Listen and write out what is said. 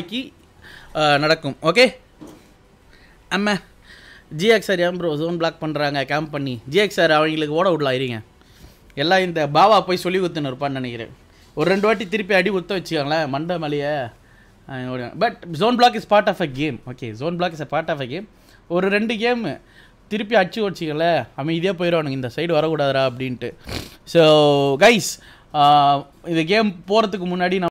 நாளைக்கு நடக்கும் ஓகே அம்மா ஜிஎக்ஸ் சார் ஏன் ப்ரோ ஜோன் பிளாக் பண்ணுறாங்க கேம்ப் பண்ணி ஜிஎக்ஸ் சார் அவங்களுக்கு ஓட விடலாம் இருங்க எல்லாம் இந்த பாவா போய் சொல்லி ஊற்றுன்னு இருப்பான்னு நினைக்கிறேன் ஒரு ரெண்டு வாட்டி திருப்பி அடி ஊற்ற வச்சுக்காங்களேன் மண்டை மலையை but zone block is part of a game okay zone block is a part of a game ஒரு ரெண்டு கேம் திருப்பி அடிச்சு வச்சிங்களேன் அமைதியாக போயிடுவானுங்க இந்த சைடு வரக்கூடாதா அப்படின்ட்டு ஸோ கைஸ் இந்த கேம் போகிறதுக்கு முன்னாடி